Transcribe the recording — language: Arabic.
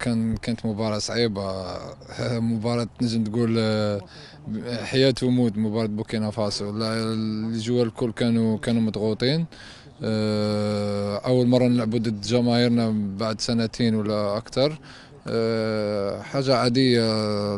كان كانت مباراة صعيبة مباراة نجم تقول آه، حياة وموت مباراة بوكينا فاسو الجوار الكل كانوا كانوا مضغوطين آه، أول مرة نلعبوا ضد جماهيرنا بعد سنتين ولا أكثر آه، حاجة عادية